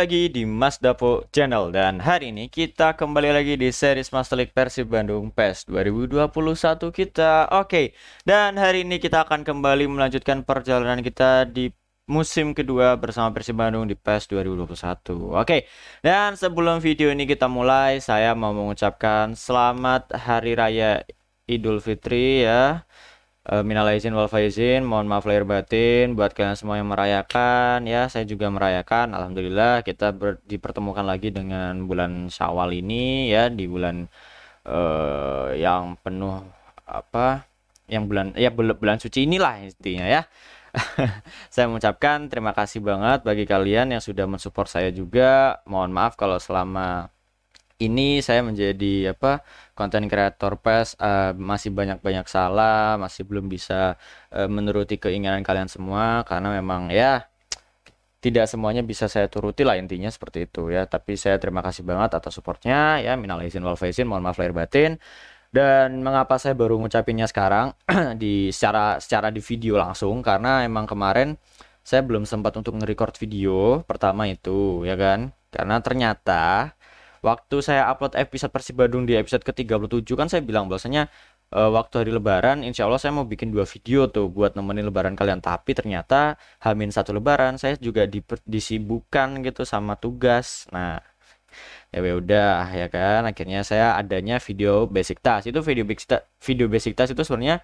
lagi di Mas Dapo Channel dan hari ini kita kembali lagi di series Master League Persib Bandung PES 2021 kita. Oke, okay. dan hari ini kita akan kembali melanjutkan perjalanan kita di musim kedua bersama Persib Bandung di PES 2021. Oke, dan sebelum video ini kita mulai, saya mau mengucapkan selamat Hari Raya Idul Fitri ya uh, minal aizin wal faizin, mohon maaf lahir batin buat kalian semua yang merayakan ya, saya juga merayakan. Alhamdulillah kita dipertemukan lagi dengan bulan Syawal ini ya di bulan uh, yang penuh apa? Yang bulan ya bulan suci inilah intinya ya. saya mengucapkan terima kasih banget bagi kalian yang sudah mensupport saya juga. Mohon maaf kalau selama ini saya menjadi apa konten kreator pes uh, masih banyak-banyak salah, masih belum bisa uh, menuruti keinginan kalian semua karena memang ya tidak semuanya bisa saya turuti lah intinya seperti itu ya. Tapi saya terima kasih banget atas supportnya ya. Minal izin wal faizin, mohon maaf lahir batin. Dan mengapa saya baru ngucapinnya sekarang di secara secara di video langsung karena emang kemarin saya belum sempat untuk nge-record video pertama itu ya kan. Karena ternyata waktu saya upload episode Persib Bandung di episode ke-37 kan saya bilang bahwasanya uh, waktu hari lebaran insya Allah saya mau bikin dua video tuh buat nemenin lebaran kalian tapi ternyata hamin satu lebaran saya juga di, disibukkan gitu sama tugas nah ya, ya udah ya kan akhirnya saya adanya video basic task itu video basic task, video basic task itu sebenarnya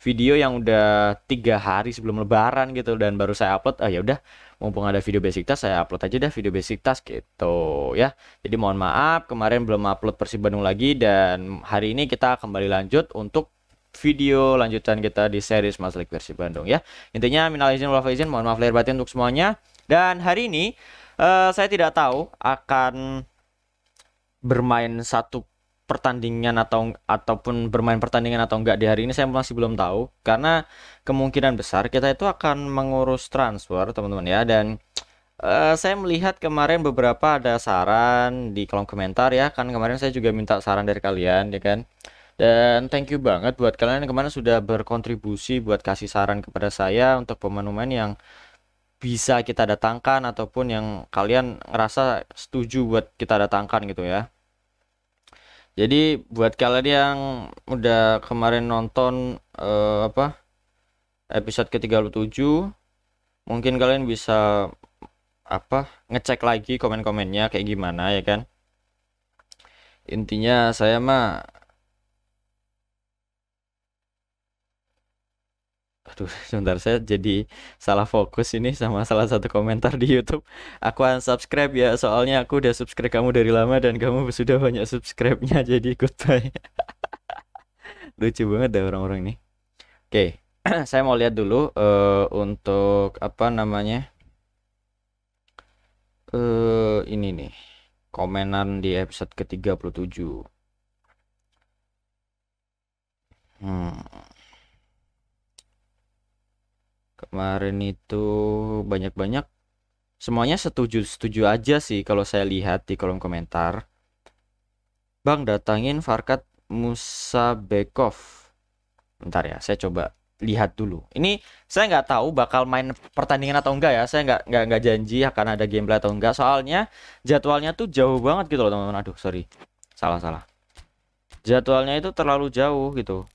video yang udah tiga hari sebelum lebaran gitu dan baru saya upload ah ya udah mumpung ada video basic task saya upload aja dah video basic task gitu ya jadi mohon maaf kemarin belum upload Persib Bandung lagi dan hari ini kita kembali lanjut untuk video lanjutan kita di series Mas Lik Persib Bandung ya intinya minal izin wal izin mohon maaf lahir batin untuk semuanya dan hari ini uh, saya tidak tahu akan bermain satu pertandingan atau ataupun bermain pertandingan atau enggak di hari ini saya masih belum tahu karena kemungkinan besar kita itu akan mengurus transfer teman-teman ya dan uh, saya melihat kemarin beberapa ada saran di kolom komentar ya kan kemarin saya juga minta saran dari kalian ya kan dan thank you banget buat kalian yang kemarin sudah berkontribusi buat kasih saran kepada saya untuk pemain-pemain yang bisa kita datangkan ataupun yang kalian ngerasa setuju buat kita datangkan gitu ya jadi buat kalian yang udah kemarin nonton uh, apa episode ke-37 mungkin kalian bisa apa ngecek lagi komen-komennya kayak gimana ya kan. Intinya saya mah aduh sebentar saya jadi salah fokus ini sama salah satu komentar di YouTube aku unsubscribe ya soalnya aku udah subscribe kamu dari lama dan kamu sudah banyak subscribe-nya jadi ikut lucu banget deh orang-orang ini oke okay. saya mau lihat dulu uh, untuk apa namanya uh, ini nih komenan di episode ke-37 hmm kemarin itu banyak-banyak semuanya setuju-setuju aja sih kalau saya lihat di kolom komentar. Bang datangin Farkat Musa Bekov Bentar ya, saya coba lihat dulu. Ini saya nggak tahu bakal main pertandingan atau enggak ya. Saya nggak nggak nggak janji akan ada gameplay atau enggak. Soalnya jadwalnya tuh jauh banget gitu loh teman-teman. Aduh sorry, salah salah. Jadwalnya itu terlalu jauh gitu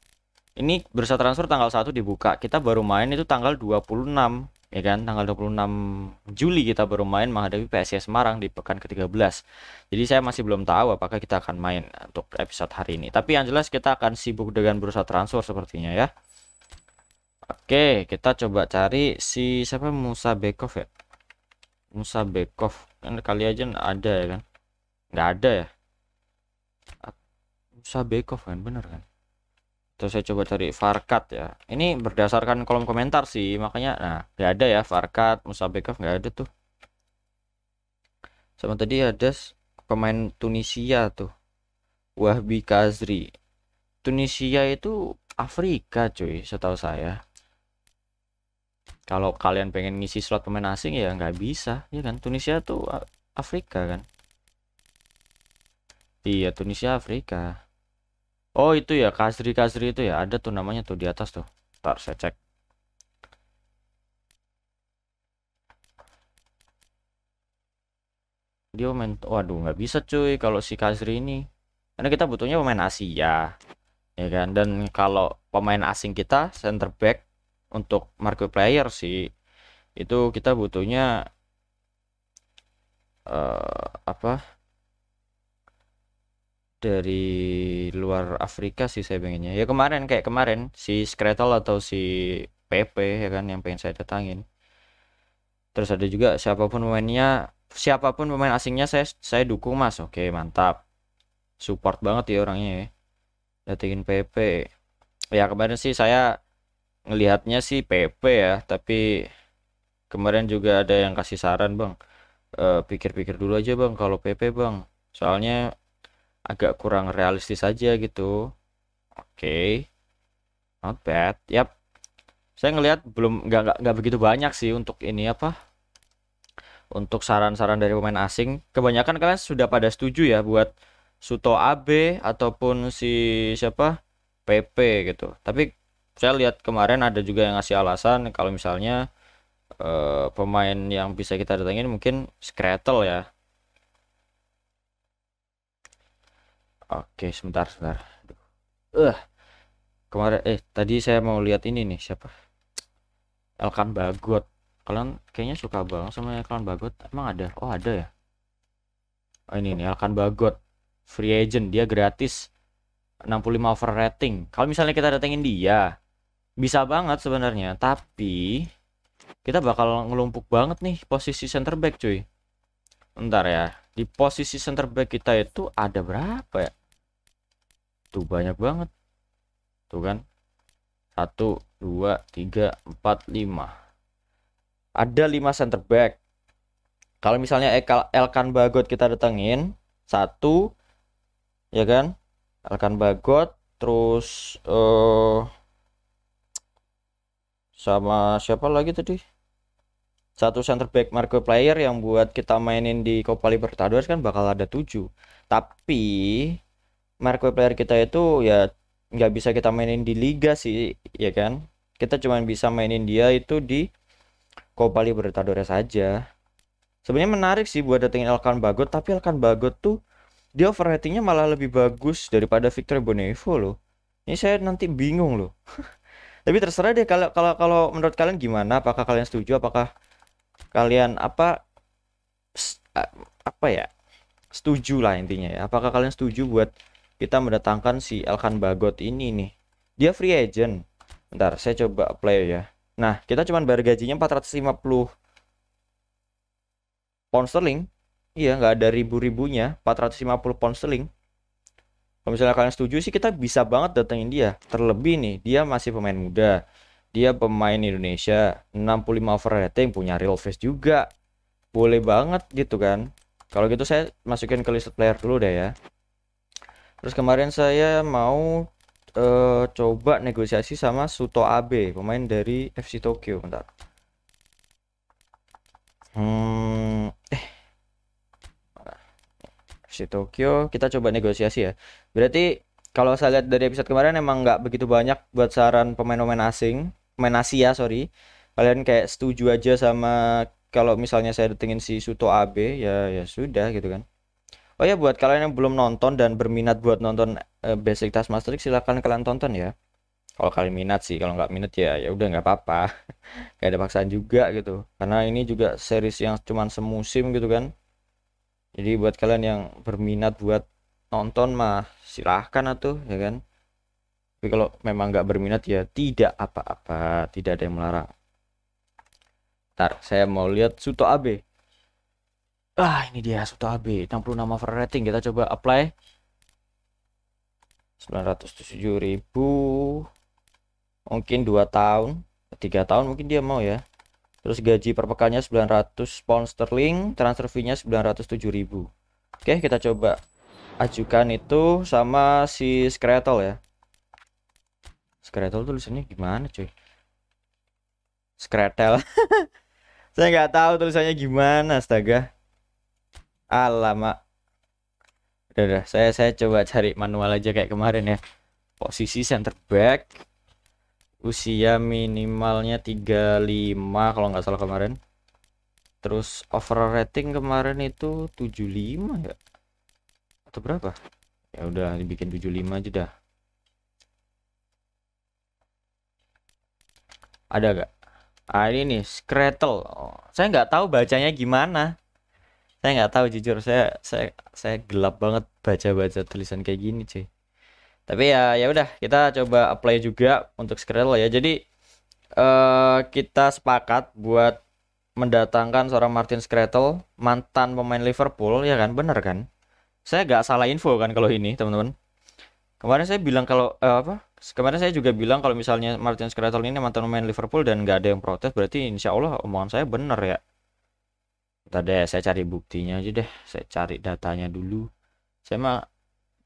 ini bursa transfer tanggal 1 dibuka. Kita baru main itu tanggal 26, ya kan? Tanggal 26 Juli kita baru main menghadapi PSIS Semarang di pekan ke-13. Jadi saya masih belum tahu apakah kita akan main untuk episode hari ini. Tapi yang jelas kita akan sibuk dengan bursa transfer sepertinya ya. Oke, kita coba cari si siapa Musa Bekov ya? Musa Bekov. Kan kali aja ada ya kan? Nggak ada ya? Musa Bekov kan bener kan? terus saya coba cari Farkat ya ini berdasarkan kolom komentar sih makanya nah nggak ada ya Farkat Musabekov nggak ada tuh sama tadi ada pemain Tunisia tuh Wahbi Kazri Tunisia itu Afrika cuy setahu saya kalau kalian pengen ngisi slot pemain asing ya nggak bisa ya kan Tunisia tuh Afrika kan iya Tunisia Afrika Oh itu ya kasri-kasri itu ya ada tuh namanya tuh di atas tuh. Ntar saya cek. Dia main, waduh nggak bisa cuy kalau si kasri ini, karena kita butuhnya pemain Asia, ya. ya kan. Dan kalau pemain asing kita center back untuk market player sih itu kita butuhnya uh, apa? dari luar Afrika sih saya pengennya ya kemarin kayak kemarin si Skretel atau si PP ya kan yang pengen saya datangin terus ada juga siapapun pemainnya siapapun pemain asingnya saya saya dukung mas oke mantap support banget ya orangnya ya datengin PP ya kemarin sih saya ngelihatnya sih PP ya tapi kemarin juga ada yang kasih saran bang eh, pikir-pikir e, dulu aja bang kalau PP bang soalnya agak kurang realistis aja gitu. Oke, okay. not bad. Yap, saya ngelihat belum nggak nggak begitu banyak sih untuk ini apa untuk saran-saran dari pemain asing. Kebanyakan kalian sudah pada setuju ya buat Suto AB ataupun si siapa PP gitu. Tapi saya lihat kemarin ada juga yang ngasih alasan kalau misalnya uh, pemain yang bisa kita datangin mungkin Skrattel ya Oke, sebentar, sebentar. Eh, kemarin eh tadi saya mau lihat ini nih siapa? Elkan Bagot. Kalian kayaknya suka banget sama Elkan Bagot. Emang ada? Oh, ada ya. Oh, ini nih Elkan Bagot. Free agent, dia gratis. 65 over rating. Kalau misalnya kita datengin dia, bisa banget sebenarnya, tapi kita bakal ngelumpuk banget nih posisi center back, cuy. Ntar ya. Di posisi center back kita itu ada berapa ya? Tuh banyak banget. Tuh kan. 1 2 3 4 5. Ada 5 center back. Kalau misalnya Elkan Bagot kita datengin, satu ya kan? Elkan Bagot terus eh uh, sama siapa lagi tadi? satu center back Marco player yang buat kita mainin di Copa Libertadores kan bakal ada tujuh tapi Marco player kita itu ya nggak bisa kita mainin di liga sih ya kan kita cuma bisa mainin dia itu di Copa Libertadores saja sebenarnya menarik sih buat datengin Elkan Bagot tapi Elkan Bagot tuh dia overratingnya malah lebih bagus daripada Victor Bonevo loh ini saya nanti bingung loh tapi terserah deh kalau kalau kalau menurut kalian gimana apakah kalian setuju apakah kalian apa apa ya setuju lah intinya ya apakah kalian setuju buat kita mendatangkan si Elkan Bagot ini nih dia free agent bentar saya coba play ya nah kita cuma bayar gajinya 450 pound sterling iya nggak ada ribu-ribunya 450 pound sterling kalau misalnya kalian setuju sih kita bisa banget datengin dia terlebih nih dia masih pemain muda dia pemain Indonesia, 65 rating punya real face juga. Boleh banget gitu kan. Kalau gitu saya masukin ke list player dulu deh ya. Terus kemarin saya mau uh, coba negosiasi sama Suto Abe, pemain dari FC Tokyo. Bentar. Hmm, eh. FC Tokyo, kita coba negosiasi ya. Berarti kalau saya lihat dari episode kemarin emang nggak begitu banyak buat saran pemain-pemain asing pemain ya sorry kalian kayak setuju aja sama kalau misalnya saya datengin si Suto Ab ya ya sudah gitu kan oh ya buat kalian yang belum nonton dan berminat buat nonton uh, Basic Task League silahkan kalian tonton ya kalau kalian minat sih kalau nggak minat ya ya udah nggak apa-apa kayak ada paksaan juga gitu karena ini juga series yang cuman semusim gitu kan jadi buat kalian yang berminat buat nonton mah silahkan atuh ya kan tapi kalau memang nggak berminat ya tidak apa-apa tidak ada yang melarang Ntar saya mau lihat Suto Abe ah ini dia Suto Abe 66 over rating kita coba apply 907.000 mungkin 2 tahun 3 tahun mungkin dia mau ya terus gaji per pekannya 900 pound sterling transfer fee-nya 907.000 oke kita coba ajukan itu sama si Skretel ya Skretel tulisannya gimana cuy Skretel Saya nggak tahu tulisannya gimana astaga Alamak Udah udah saya, saya coba cari manual aja kayak kemarin ya Posisi center back Usia minimalnya 35 kalau nggak salah kemarin Terus overall rating kemarin itu 75 ya Atau berapa Ya udah dibikin 75 aja dah ada gak? Ah ini nih Scrattle. Oh, saya nggak tahu bacanya gimana. Saya nggak tahu jujur. Saya saya saya gelap banget baca-baca tulisan kayak gini cuy. Tapi ya ya udah kita coba apply juga untuk Scrattle ya. Jadi uh, kita sepakat buat mendatangkan seorang Martin Scrattle mantan pemain Liverpool ya kan bener kan? Saya nggak salah info kan kalau ini teman-teman. Kemarin saya bilang kalau uh, apa kemarin saya juga bilang kalau misalnya Martin Skrtel ini mantan pemain Liverpool dan nggak ada yang protes berarti insya Allah omongan saya benar ya tadi saya cari buktinya aja deh saya cari datanya dulu saya mah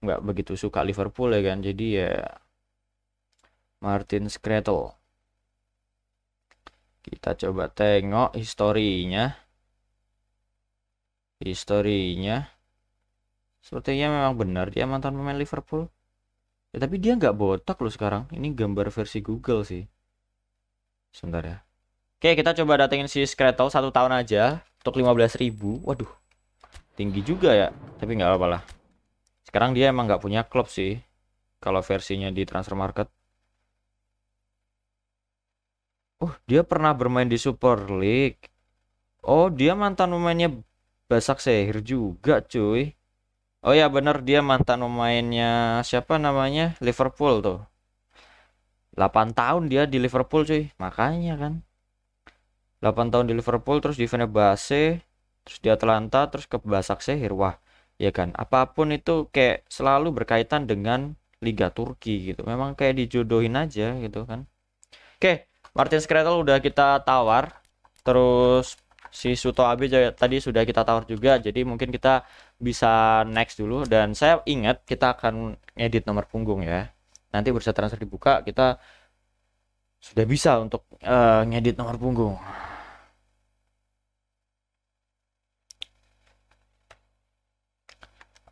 nggak begitu suka Liverpool ya kan jadi ya Martin Skrtel kita coba tengok historinya historinya sepertinya memang benar dia mantan pemain Liverpool Ya, tapi dia nggak botak loh sekarang. Ini gambar versi Google sih. Sebentar ya. Oke, kita coba datengin si Skretel satu tahun aja. Untuk 15 ribu. Waduh. Tinggi juga ya. Tapi nggak apa-apa lah. Sekarang dia emang nggak punya klub sih. Kalau versinya di transfer market. Oh, dia pernah bermain di Super League. Oh, dia mantan pemainnya Basak Sehir juga cuy. Oh ya bener dia mantan pemainnya siapa namanya Liverpool tuh. 8 tahun dia di Liverpool cuy. Makanya kan. 8 tahun di Liverpool terus di Fenerbahce, terus di Atlanta, terus ke Basaksehir. Wah, ya kan. Apapun itu kayak selalu berkaitan dengan Liga Turki gitu. Memang kayak dijodohin aja gitu kan. Oke, Martin Skrtel udah kita tawar. Terus si Suto Abe tadi sudah kita tawar juga jadi mungkin kita bisa next dulu dan saya ingat kita akan edit nomor punggung ya nanti bursa transfer dibuka kita sudah bisa untuk uh, ngedit nomor punggung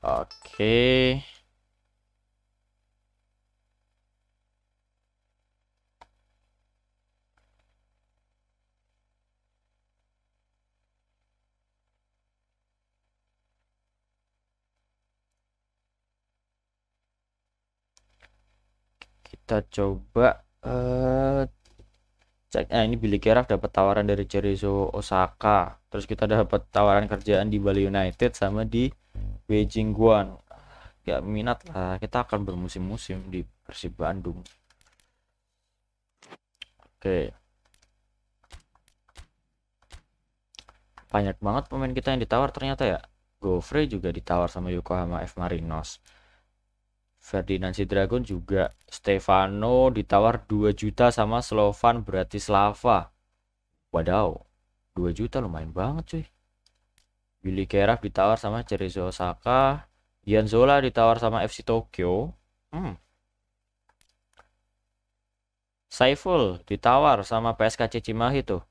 oke okay. kita coba uh, cek nah ini Billy Kerak dapat tawaran dari Cerezo Osaka terus kita dapat tawaran kerjaan di Bali United sama di Beijing Guan gak minat lah kita akan bermusim-musim di Persib Bandung oke banyak banget pemain kita yang ditawar ternyata ya Gofrey juga ditawar sama Yokohama F Marinos Ferdinand Sidragon juga Stefano ditawar 2 juta sama Slovan Bratislava wadaw 2 juta lumayan banget cuy Billy Keraf ditawar sama Cerezo Osaka Ian Zola ditawar sama FC Tokyo hmm. Saiful ditawar sama PSKC Cimahi tuh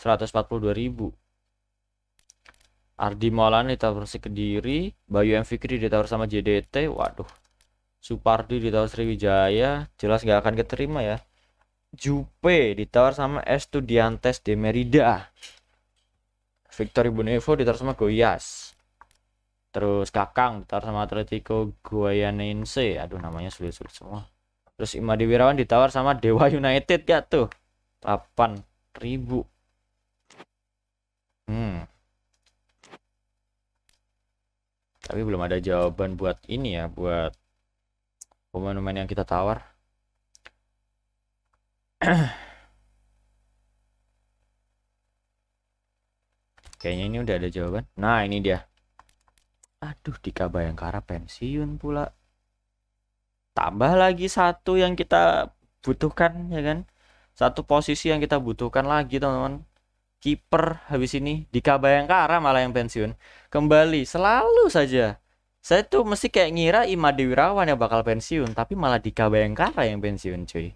142 ribu Ardi Maulana ditawar si Kediri Bayu M. Fikri ditawar sama JDT waduh Supardi ditawar Sriwijaya jelas nggak akan keterima ya Jupe ditawar sama Estudiantes de Merida Victor Ibunevo ditawar sama Goyas terus Kakang ditawar sama Atletico Guayanense aduh namanya sulit-sulit semua terus Imadi Wirawan ditawar sama Dewa United ya tuh 8000 hmm tapi belum ada jawaban buat ini ya buat pemain-pemain yang kita tawar kayaknya ini udah ada jawaban nah ini dia aduh Dika Bayangkara pensiun pula tambah lagi satu yang kita butuhkan ya kan satu posisi yang kita butuhkan lagi teman-teman kiper habis ini Dika Bayangkara malah yang pensiun kembali selalu saja saya tuh mesti kayak ngira Ima Wirawan yang bakal pensiun tapi malah Dika Bayangkara yang pensiun cuy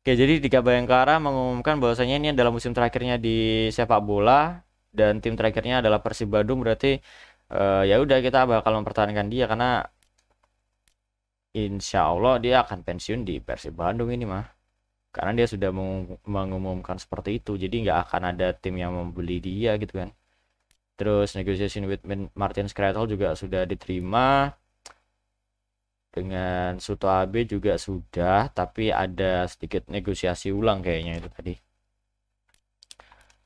Oke jadi Dika Bayangkara mengumumkan bahwasanya ini adalah musim terakhirnya di sepak bola dan tim terakhirnya adalah Persib Bandung berarti uh, ya udah kita bakal mempertahankan dia karena insya Allah dia akan pensiun di Persib Bandung ini mah karena dia sudah mengumumkan seperti itu jadi nggak akan ada tim yang membeli dia gitu kan terus negotiation with Martin Skrattel juga sudah diterima dengan Suto Abe juga sudah tapi ada sedikit negosiasi ulang kayaknya itu tadi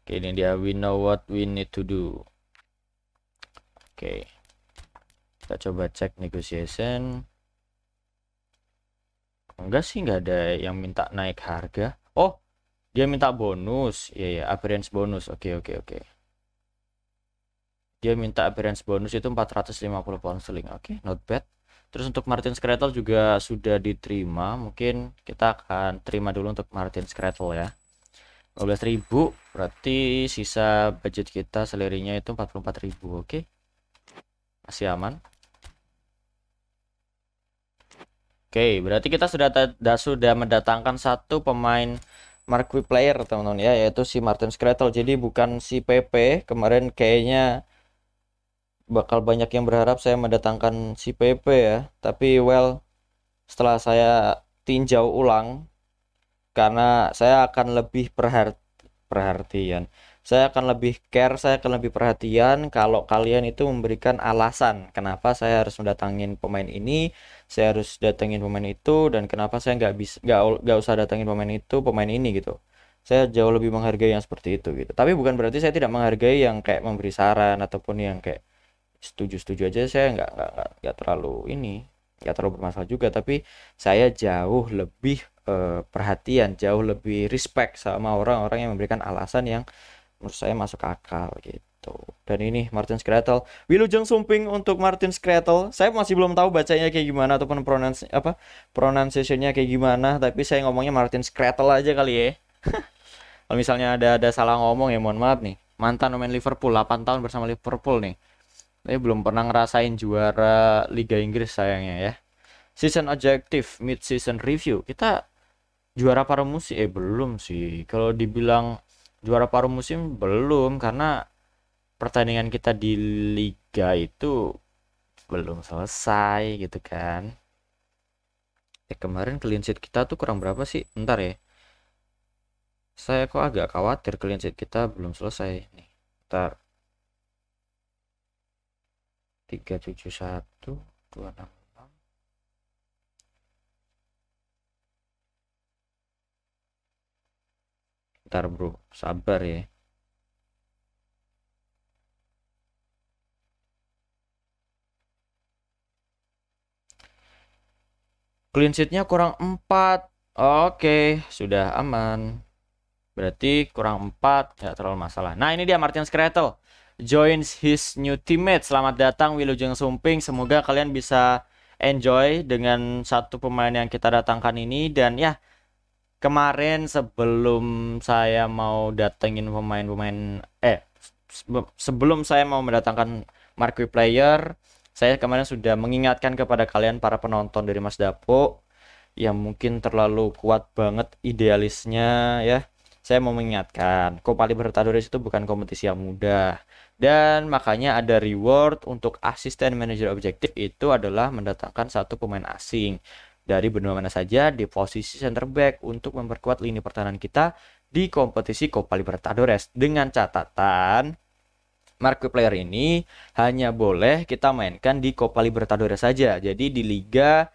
oke ini dia we know what we need to do oke kita coba cek negotiation enggak sih enggak ada yang minta naik harga oh dia minta bonus Iya yeah, ya yeah, appearance bonus oke okay, oke okay, oke okay dia minta appearance bonus itu 450 pound sterling oke okay, not bad terus untuk Martin Skretel juga sudah diterima mungkin kita akan terima dulu untuk Martin Skretel ya 15.000 berarti sisa budget kita selirinya itu 44.000 oke okay? masih aman Oke, okay, berarti kita sudah sudah mendatangkan satu pemain marquee player teman-teman ya, yaitu si Martin Skretel. Jadi bukan si PP kemarin kayaknya bakal banyak yang berharap saya mendatangkan si PP ya tapi well setelah saya tinjau ulang karena saya akan lebih perhati perhatian saya akan lebih care saya akan lebih perhatian kalau kalian itu memberikan alasan kenapa saya harus mendatangin pemain ini saya harus datangin pemain itu dan kenapa saya nggak bisa nggak nggak usah datangin pemain itu pemain ini gitu saya jauh lebih menghargai yang seperti itu gitu tapi bukan berarti saya tidak menghargai yang kayak memberi saran ataupun yang kayak setuju-setuju aja saya nggak nggak nggak terlalu ini nggak terlalu bermasalah juga tapi saya jauh lebih eh, perhatian jauh lebih respect sama orang-orang yang memberikan alasan yang menurut saya masuk akal gitu dan ini Martin Skretel Wilujeng Sumping untuk Martin Skretel saya masih belum tahu bacanya kayak gimana ataupun pronouns apa pronunciationnya kayak gimana tapi saya ngomongnya Martin Skretel aja kali ya kalau misalnya ada ada salah ngomong ya mohon maaf nih mantan pemain Liverpool 8 tahun bersama Liverpool nih tapi belum pernah ngerasain juara Liga Inggris sayangnya ya. Season objective mid season review. Kita juara paruh musim eh belum sih. Kalau dibilang juara paruh musim belum karena pertandingan kita di liga itu belum selesai gitu kan. Eh kemarin clean sheet kita tuh kurang berapa sih? Ntar ya. Saya kok agak khawatir clean sheet kita belum selesai nih. Ntar satu dua enam 266 Bentar bro, sabar ya. Clean sheetnya kurang empat, Oke, sudah aman. Berarti kurang empat tidak terlalu masalah. Nah, ini dia Martin Skretel joins his new teammate. Selamat datang Wilujeng Sumping. Semoga kalian bisa enjoy dengan satu pemain yang kita datangkan ini dan ya kemarin sebelum saya mau datengin pemain-pemain eh sebelum saya mau mendatangkan marquee player saya kemarin sudah mengingatkan kepada kalian para penonton dari Mas Dapo yang mungkin terlalu kuat banget idealisnya ya saya mau mengingatkan Copa Libertadores itu bukan kompetisi yang mudah dan makanya ada reward untuk asisten manajer objektif itu adalah mendatangkan satu pemain asing dari benua mana saja di posisi center back untuk memperkuat lini pertahanan kita di kompetisi Copa Libertadores dengan catatan marquee player ini hanya boleh kita mainkan di Copa Libertadores saja. Jadi di liga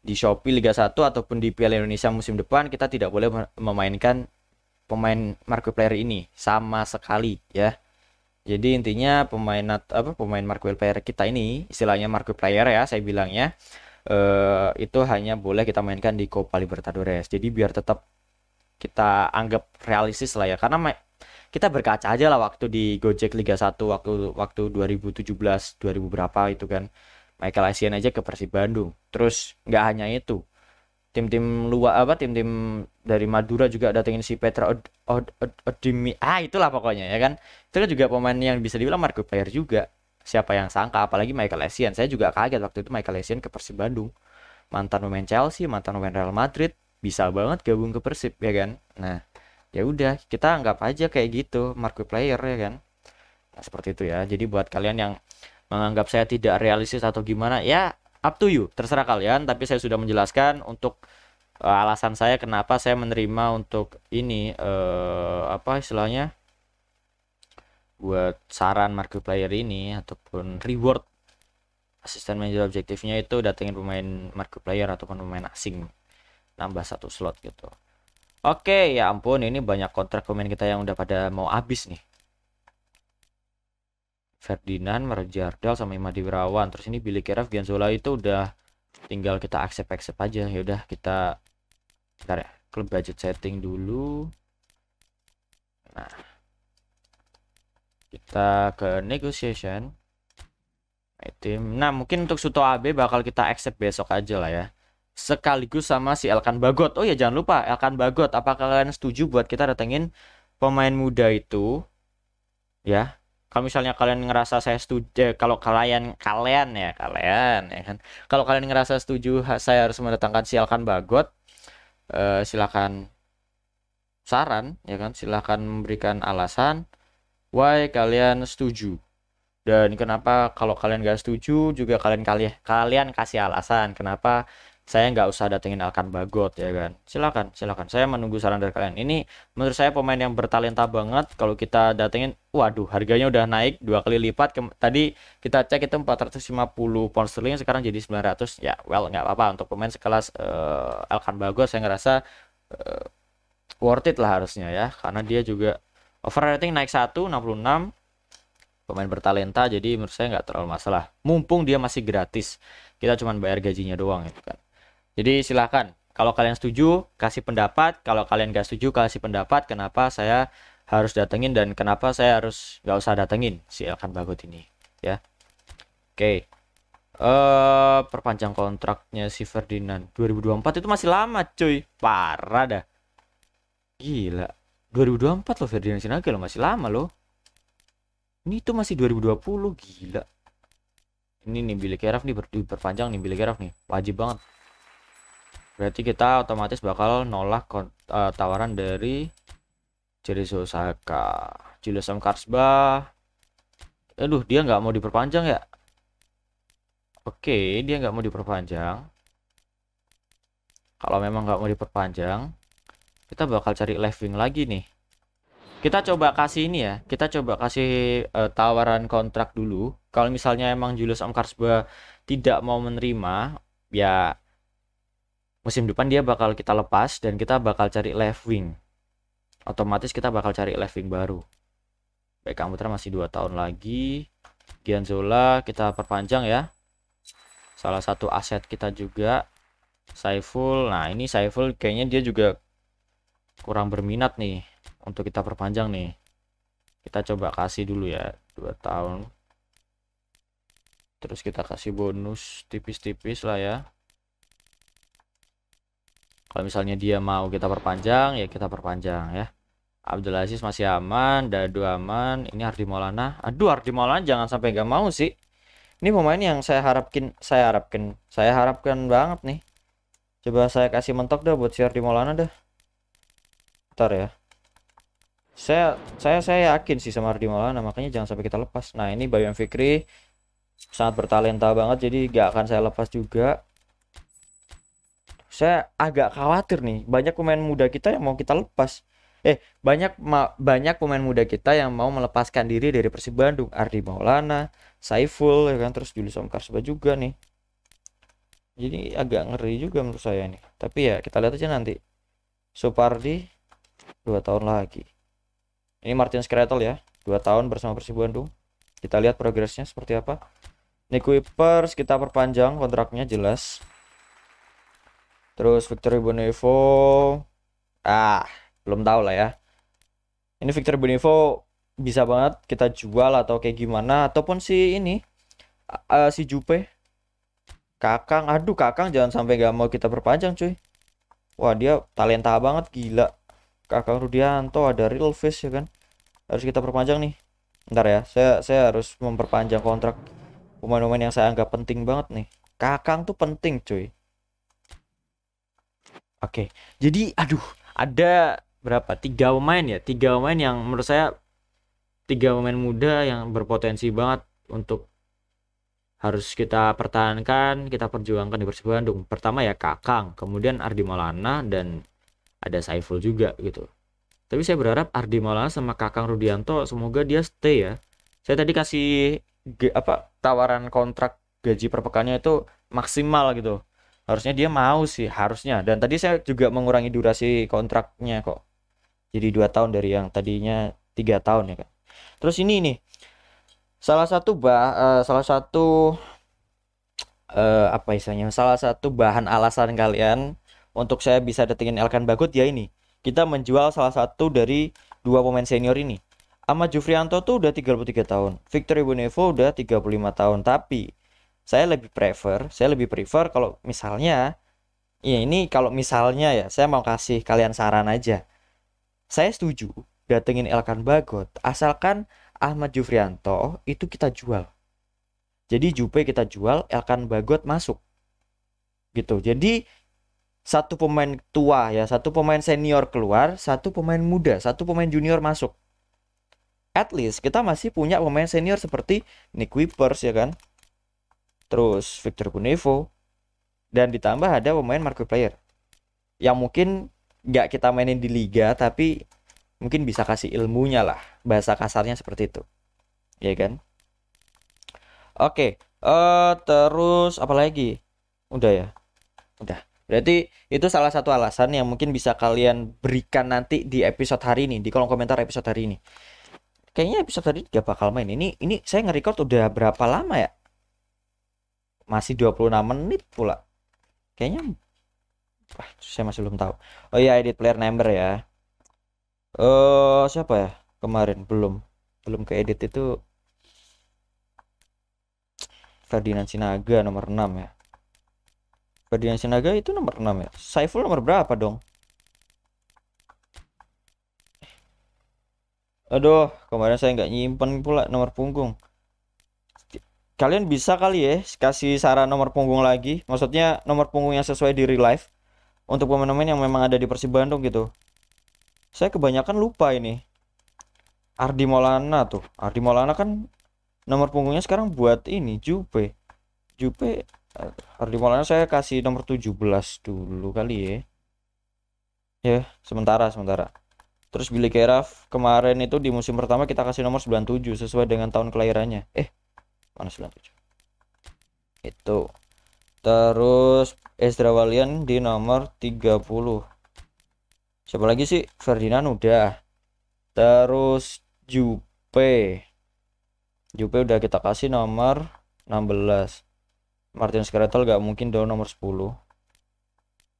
di Shopee Liga 1 ataupun di Piala Indonesia musim depan kita tidak boleh memainkan pemain marquee player ini sama sekali ya. Jadi intinya pemain nat, apa pemain player kita ini istilahnya player ya saya bilangnya eh, itu hanya boleh kita mainkan di Copa Libertadores. Jadi biar tetap kita anggap realistis lah ya karena kita berkaca aja lah waktu di Gojek Liga 1 waktu waktu 2017 2000 berapa itu kan Michael Essien aja ke Persib Bandung. Terus nggak hanya itu, tim-tim luar apa tim-tim dari Madura juga datengin si Petra Od Od Od Odimi ah itulah pokoknya ya kan itu kan juga pemain yang bisa dibilang market player juga siapa yang sangka apalagi Michael Essien saya juga kaget waktu itu Michael Essien ke Persib Bandung mantan pemain Chelsea mantan pemain Real Madrid bisa banget gabung ke Persib ya kan nah ya udah kita anggap aja kayak gitu market player ya kan nah, seperti itu ya jadi buat kalian yang menganggap saya tidak realistis atau gimana ya up to you, terserah kalian. Tapi saya sudah menjelaskan untuk eh, alasan saya kenapa saya menerima untuk ini uh, apa istilahnya buat saran market player ini ataupun reward asisten manajer objektifnya itu datengin pemain market player ataupun pemain asing nambah satu slot gitu. Oke, ya ampun ini banyak kontrak pemain kita yang udah pada mau habis nih. Ferdinand, Merjardal sama Imadi Wirawan. Terus ini Billy Keraf, Gianzola itu udah tinggal kita accept accept aja. Ya udah kita sebentar ya. Klub budget setting dulu. Nah. Kita ke negotiation item. Nah, mungkin untuk Suto AB bakal kita accept besok aja lah ya. Sekaligus sama si Elkan Bagot. Oh ya, jangan lupa Elkan Bagot. Apakah kalian setuju buat kita datengin pemain muda itu? Ya, kalau misalnya kalian ngerasa saya setuju eh, kalau kalian kalian ya kalian ya kan kalau kalian ngerasa setuju saya harus mendatangkan si Bagot eh, silakan saran ya kan silakan memberikan alasan why kalian setuju dan kenapa kalau kalian gak setuju juga kalian kalian kalian kasih alasan kenapa saya nggak usah datengin Alkan Bagot ya kan silakan silakan saya menunggu saran dari kalian ini menurut saya pemain yang bertalenta banget kalau kita datengin waduh harganya udah naik dua kali lipat tadi kita cek itu 450 pound sterling sekarang jadi 900 ya well nggak apa-apa untuk pemain sekelas uh, Alkan Bagot saya ngerasa uh, worth it lah harusnya ya karena dia juga overrating naik 1 66 pemain bertalenta jadi menurut saya nggak terlalu masalah mumpung dia masih gratis kita cuma bayar gajinya doang itu kan jadi silahkan, kalau kalian setuju, kasih pendapat. Kalau kalian gak setuju, kasih pendapat. Kenapa saya harus datengin dan kenapa saya harus gak usah datengin si Elkan Bagot ini. Ya. Oke. Okay. Uh, eh, perpanjang kontraknya si Ferdinand 2024 itu masih lama cuy parah dah gila 2024 loh Ferdinand Sinaga loh masih lama loh ini tuh masih 2020 gila ini nih Billy keraf nih diperpanjang nih Billy keraf nih wajib banget berarti kita otomatis bakal nolak uh, tawaran dari Jerry Sosaka Julius M. Karsba aduh dia nggak mau diperpanjang ya oke dia nggak mau diperpanjang kalau memang nggak mau diperpanjang kita bakal cari left wing lagi nih kita coba kasih ini ya kita coba kasih uh, tawaran kontrak dulu kalau misalnya emang Julius Amkarsba tidak mau menerima ya musim depan dia bakal kita lepas dan kita bakal cari left wing. Otomatis kita bakal cari left wing baru. Beckham Putra masih 2 tahun lagi. Gianzola kita perpanjang ya. Salah satu aset kita juga Saiful. Nah, ini Saiful kayaknya dia juga kurang berminat nih untuk kita perpanjang nih. Kita coba kasih dulu ya 2 tahun. Terus kita kasih bonus tipis-tipis lah ya kalau misalnya dia mau kita perpanjang ya kita perpanjang ya Abdul Aziz masih aman Dadu aman ini Ardi Maulana aduh Ardi Maulana jangan sampai gak mau sih ini pemain yang saya harapkin saya harapkan saya harapkan banget nih coba saya kasih mentok deh buat si Ardi Maulana dah ntar ya saya saya saya yakin sih sama Ardi Maulana makanya jangan sampai kita lepas nah ini Bayu Fikri sangat bertalenta banget jadi gak akan saya lepas juga saya agak khawatir nih banyak pemain muda kita yang mau kita lepas eh banyak banyak pemain muda kita yang mau melepaskan diri dari Persib Bandung Ardi Maulana Saiful ya kan terus Julius Omkarsba juga nih jadi agak ngeri juga menurut saya nih tapi ya kita lihat aja nanti Supardi dua tahun lagi ini Martin Skretel ya dua tahun bersama Persib Bandung kita lihat progresnya seperti apa Nick Wipers kita perpanjang kontraknya jelas Terus Victor Bonevo ah, belum tahu lah ya. Ini Victor Bonevo bisa banget kita jual atau kayak gimana ataupun si ini uh, si Jupe. Kakang, aduh Kakang jangan sampai gak mau kita perpanjang cuy. Wah, dia talenta banget gila. Kakang Rudianto ada real face ya kan. Harus kita perpanjang nih. Ntar ya, saya saya harus memperpanjang kontrak pemain-pemain yang saya anggap penting banget nih. Kakang tuh penting cuy Oke, jadi aduh ada berapa tiga pemain ya tiga pemain yang menurut saya tiga pemain muda yang berpotensi banget untuk harus kita pertahankan kita perjuangkan di Persib Bandung pertama ya Kakang kemudian Ardi Maulana dan ada Saiful juga gitu tapi saya berharap Ardi Maulana sama Kakang Rudianto semoga dia stay ya saya tadi kasih apa tawaran kontrak gaji per pekannya itu maksimal gitu harusnya dia mau sih harusnya dan tadi saya juga mengurangi durasi kontraknya kok jadi dua tahun dari yang tadinya tiga tahun ya kan terus ini nih salah satu bah eh, uh, salah satu uh, apa istilahnya salah satu bahan alasan kalian untuk saya bisa datengin Elkan Bagut ya ini kita menjual salah satu dari dua pemain senior ini Ahmad Jufrianto tuh udah 33 tahun, Victor Ibunevo udah 35 tahun, tapi saya lebih prefer, saya lebih prefer kalau misalnya ya ini kalau misalnya ya saya mau kasih kalian saran aja. Saya setuju datengin Elkan Bagot asalkan Ahmad Jufrianto itu kita jual. Jadi Jupe kita jual, Elkan Bagot masuk. Gitu. Jadi satu pemain tua ya, satu pemain senior keluar, satu pemain muda, satu pemain junior masuk. At least kita masih punya pemain senior seperti Nick Wipers ya kan, terus Victor Kunevo dan ditambah ada pemain market player yang mungkin nggak kita mainin di liga tapi mungkin bisa kasih ilmunya lah bahasa kasarnya seperti itu ya kan oke okay. uh, eh, terus apa lagi udah ya udah berarti itu salah satu alasan yang mungkin bisa kalian berikan nanti di episode hari ini di kolom komentar episode hari ini kayaknya episode tadi ini gak bakal main ini ini saya nge-record udah berapa lama ya masih 26 menit pula. Kayaknya Wah, saya masih belum tahu. Oh iya, edit player number ya. Eh, uh, siapa ya? Kemarin belum belum ke edit itu Ferdinand Sinaga nomor 6 ya. Ferdinand Sinaga itu nomor 6 ya. Saiful nomor berapa dong? Aduh, kemarin saya nggak nyimpen pula nomor punggung kalian bisa kali ya kasih saran nomor punggung lagi maksudnya nomor punggung yang sesuai di real life untuk pemain-pemain yang memang ada di Persib Bandung gitu saya kebanyakan lupa ini Ardi Maulana tuh Ardi Maulana kan nomor punggungnya sekarang buat ini Jupe Jupe eh, Ardi Maulana saya kasih nomor 17 dulu kali ya ya sementara sementara terus Billy Keraf kemarin itu di musim pertama kita kasih nomor 97 sesuai dengan tahun kelahirannya eh mana 97 itu terus Ezra Walian di nomor 30 siapa lagi sih Ferdinand udah terus Jupe Jupe udah kita kasih nomor 16 Martin Skretel gak mungkin dong nomor 10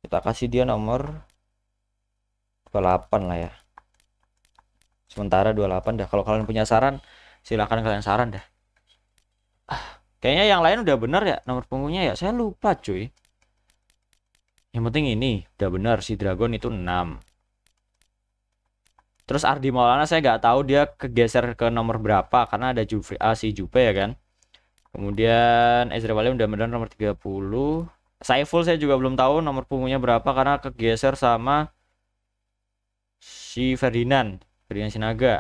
kita kasih dia nomor 28 lah ya sementara 28 dah kalau kalian punya saran silahkan kalian saran dah Ah, kayaknya yang lain udah bener ya nomor punggungnya ya. Saya lupa cuy. Yang penting ini udah bener si Dragon itu 6. Terus Ardi Maulana saya nggak tahu dia kegeser ke nomor berapa karena ada Juve, ah, si Juve ya kan. Kemudian Ezra Walim udah bener nomor 30. Saiful saya juga belum tahu nomor punggungnya berapa karena kegeser sama si Ferdinand, Ferdinand Sinaga.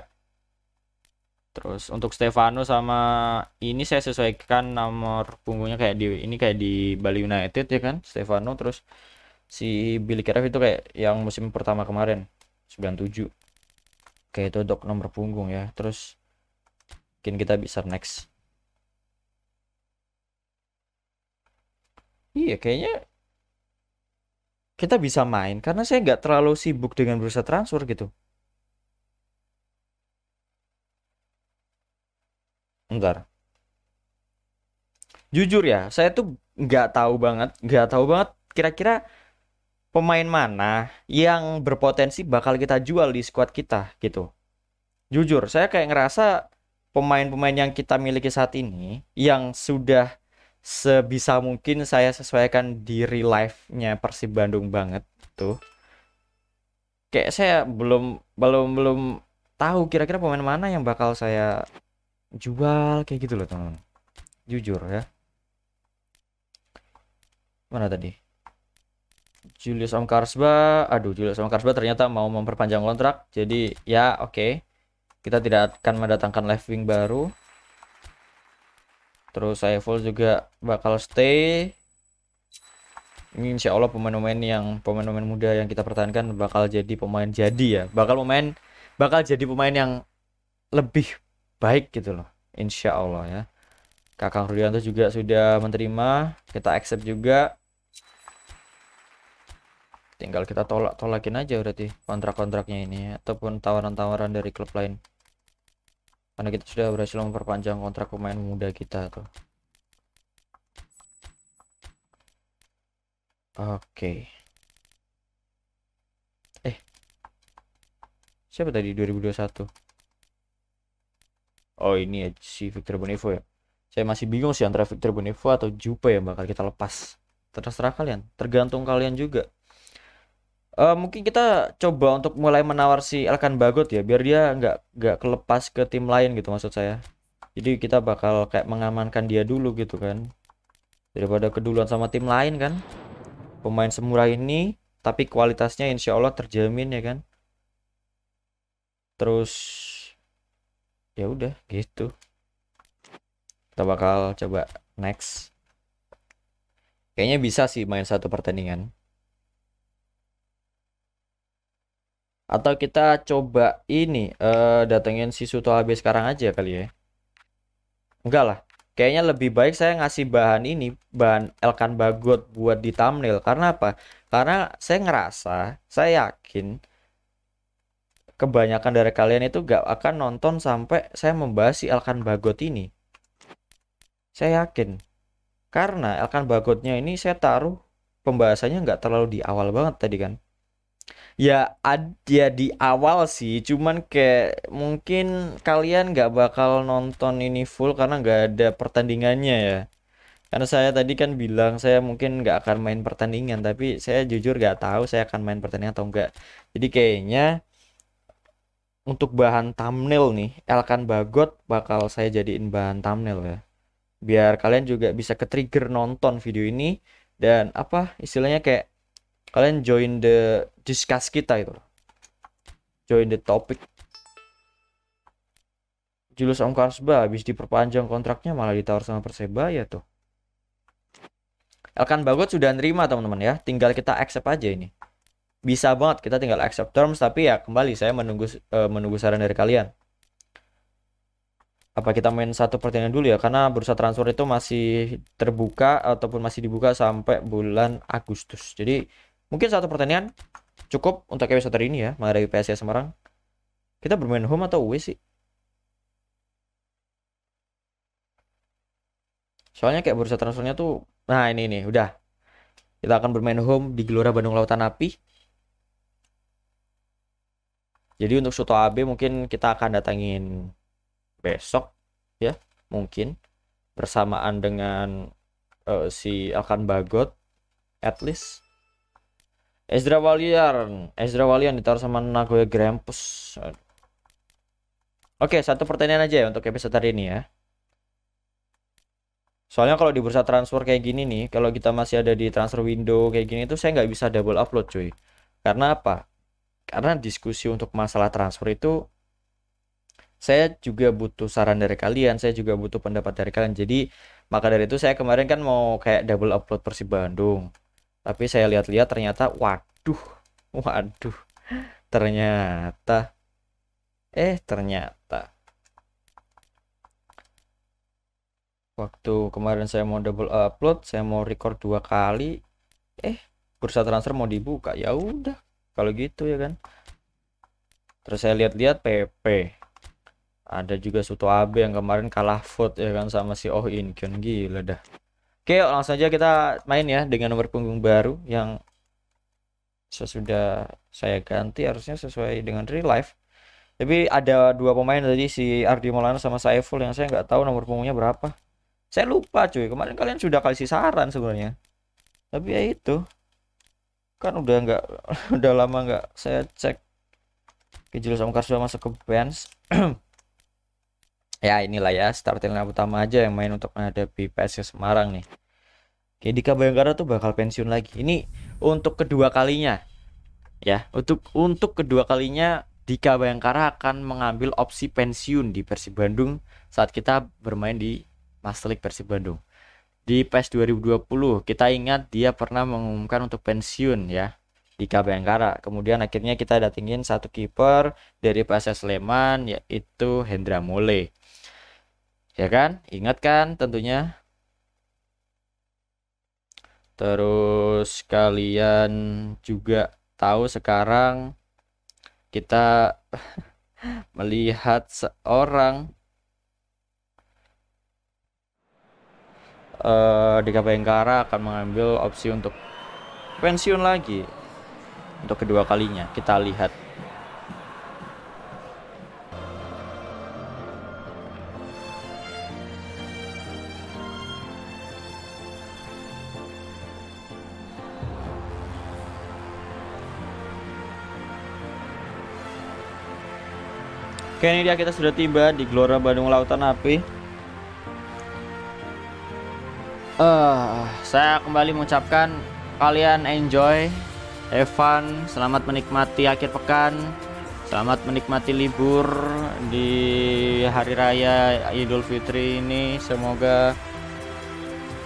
Terus untuk Stefano sama ini saya sesuaikan nomor punggungnya kayak di ini kayak di Bali United ya kan Stefano terus si Billy Kerev itu kayak yang musim pertama kemarin 97. kayak itu dok nomor punggung ya. Terus mungkin kita bisa next. Iya kayaknya kita bisa main karena saya nggak terlalu sibuk dengan berusaha transfer gitu. Enggar. Jujur ya, saya tuh nggak tahu banget, nggak tahu banget kira-kira pemain mana yang berpotensi bakal kita jual di squad kita gitu. Jujur, saya kayak ngerasa pemain-pemain yang kita miliki saat ini yang sudah sebisa mungkin saya sesuaikan di real life-nya Persib Bandung banget tuh. Gitu. Kayak saya belum belum belum tahu kira-kira pemain mana yang bakal saya jual kayak gitu loh teman teman jujur ya mana tadi Julius Amkarsba aduh Julius Amkarsba ternyata mau memperpanjang kontrak jadi ya oke okay. kita tidak akan mendatangkan left wing baru terus Saiful juga bakal stay ini insya Allah pemain-pemain yang pemain-pemain muda yang kita pertahankan bakal jadi pemain jadi ya bakal pemain bakal jadi pemain yang lebih baik gitu loh insya Allah ya Kakang Rudianto juga sudah menerima kita accept juga tinggal kita tolak tolakin aja berarti kontrak-kontraknya ini ya. ataupun tawaran-tawaran dari klub lain karena kita sudah berhasil memperpanjang kontrak pemain muda kita tuh oke okay. eh siapa tadi 2021 oh ini ya si Victor Bonifo ya saya masih bingung sih antara Victor Bonifo atau Jupe yang bakal kita lepas terserah kalian tergantung kalian juga uh, mungkin kita coba untuk mulai menawar si Elkan Bagot ya biar dia nggak nggak kelepas ke tim lain gitu maksud saya jadi kita bakal kayak mengamankan dia dulu gitu kan daripada keduluan sama tim lain kan pemain semurah ini tapi kualitasnya insya Allah terjamin ya kan terus ya udah gitu kita bakal coba next kayaknya bisa sih main satu pertandingan atau kita coba ini uh, datengin si Suto sekarang aja kali ya enggak lah kayaknya lebih baik saya ngasih bahan ini bahan Elkan Bagot buat di thumbnail karena apa karena saya ngerasa saya yakin kebanyakan dari kalian itu gak akan nonton sampai saya membahas si Elkan Bagot ini. Saya yakin. Karena Elkan Bagotnya ini saya taruh pembahasannya nggak terlalu di awal banget tadi kan. Ya, ada ya di awal sih, cuman kayak mungkin kalian nggak bakal nonton ini full karena nggak ada pertandingannya ya. Karena saya tadi kan bilang saya mungkin nggak akan main pertandingan, tapi saya jujur nggak tahu saya akan main pertandingan atau enggak. Jadi kayaknya untuk bahan thumbnail nih, Elkan Bagot bakal saya jadiin bahan thumbnail ya. Biar kalian juga bisa ke-trigger nonton video ini dan apa istilahnya kayak kalian join the discuss kita itu. Join the topic. Julius Omkarsba habis diperpanjang kontraknya malah ditawar sama Persebaya tuh. Elkan Bagot sudah nerima teman-teman ya, tinggal kita accept aja ini bisa banget kita tinggal accept terms tapi ya kembali saya menunggu uh, menunggu saran dari kalian apa kita main satu pertandingan dulu ya karena bursa transfer itu masih terbuka ataupun masih dibuka sampai bulan Agustus jadi mungkin satu pertandingan cukup untuk episode hari ini ya mengenai PSIS Semarang kita bermain home atau away sih soalnya kayak bursa transfernya tuh nah ini nih udah kita akan bermain home di Gelora Bandung Lautan Api jadi untuk Suto AB mungkin kita akan datangin besok ya, mungkin bersamaan dengan uh, si Alkan Bagot at least Ezra Walian, Ezra Walian ditaruh sama Nagoya Grampus. Oke, satu pertanyaan aja ya untuk episode hari ini ya. Soalnya kalau di bursa transfer kayak gini nih, kalau kita masih ada di transfer window kayak gini itu saya nggak bisa double upload cuy. Karena apa? karena diskusi untuk masalah transfer itu saya juga butuh saran dari kalian, saya juga butuh pendapat dari kalian. Jadi maka dari itu saya kemarin kan mau kayak double upload Persib Bandung. Tapi saya lihat-lihat ternyata waduh, waduh. Ternyata eh ternyata waktu kemarin saya mau double upload, saya mau record dua kali. Eh, bursa transfer mau dibuka. Ya udah, kalau gitu ya kan terus saya lihat-lihat PP ada juga Suto Abe yang kemarin kalah foot ya kan sama si Oh In Kyun gila dah oke langsung aja kita main ya dengan nomor punggung baru yang sesudah saya ganti harusnya sesuai dengan real life tapi ada dua pemain tadi si Ardi Maulana sama Saiful yang saya nggak tahu nomor punggungnya berapa saya lupa cuy kemarin kalian sudah kasih saran sebenarnya tapi ya itu kan udah nggak udah lama nggak saya cek kejil Samkar sudah masuk ke bench ya inilah ya starting line utama aja yang main untuk menghadapi PSS Semarang nih Oke, Dika Bayangkara tuh bakal pensiun lagi. Ini untuk kedua kalinya. Ya, untuk untuk kedua kalinya Dika Bayangkara akan mengambil opsi pensiun di Persib Bandung saat kita bermain di Master League Persib Bandung di PES 2020. Kita ingat dia pernah mengumumkan untuk pensiun ya di Kabengkara. Kemudian akhirnya kita datengin satu kiper dari PS Sleman yaitu Hendra Mole. Ya kan? Ingat kan tentunya. Terus kalian juga tahu sekarang kita melihat seorang uh, eh, DKP Engkara akan mengambil opsi untuk pensiun lagi untuk kedua kalinya. Kita lihat Oke ini dia kita sudah tiba di Gelora Bandung Lautan Api uh, saya kembali mengucapkan kalian enjoy, Evan selamat menikmati akhir pekan, selamat menikmati libur di hari raya Idul Fitri ini. Semoga